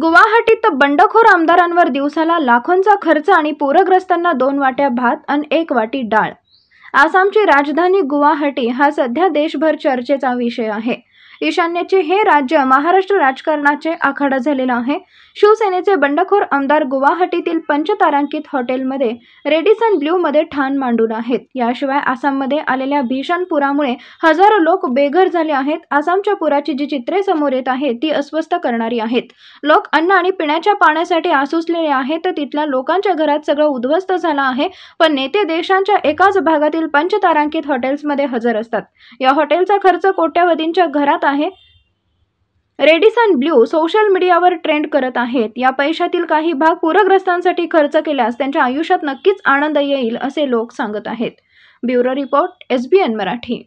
गुवाहाटीत बंडखोर आमदारांवर दिवसाला लाखोंचा खर्च आणि पूरग्रस्तांना दोन वाट्या भात आणि एक वाटी डाळ आसामची राजधानी गुवाहाटी हा सध्या देशभर चर्चेचा विषय आहे ईशान्येचे हे राज्य महाराष्ट्र राजकारणाचे आखाडा झालेला आहे शिवसेनेचे बंडखोर आमदार गुवाहाटीतील पंचतारांकित हॉटेलमध्ये रेडिसन मध्ये ठाण मांडून आहेत याशिवाय आसाममध्ये आलेल्या भीषण पुरामुळे हजारो लोक बेघर झाले आहेत आसामच्या पुराची जी चित्रे समोर येत आहेत ती अस्वस्थ करणारी आहेत लोक अन्न आणि पिण्याच्या पाण्यासाठी आसुसलेले आहेत तर तिथल्या लोकांच्या घरात सगळं उद्ध्वस्त झालं आहे पण नेते देशांच्या एकाच भागातील पंचतारांकित हॉटेल्समध्ये हजर असतात या हॉटेलचा खर्च कोट्यावधींच्या घरात आहे रेडिस अँड ब्ल्यू सोशल मीडियावर ट्रेंड करत आहेत या पैशातील काही भाग पूरग्रस्तांसाठी खर्च केल्यास त्यांच्या आयुष्यात नक्कीच आनंद येईल असे लोक सांगत आहेत ब्युरो रिपोर्ट एस मराठी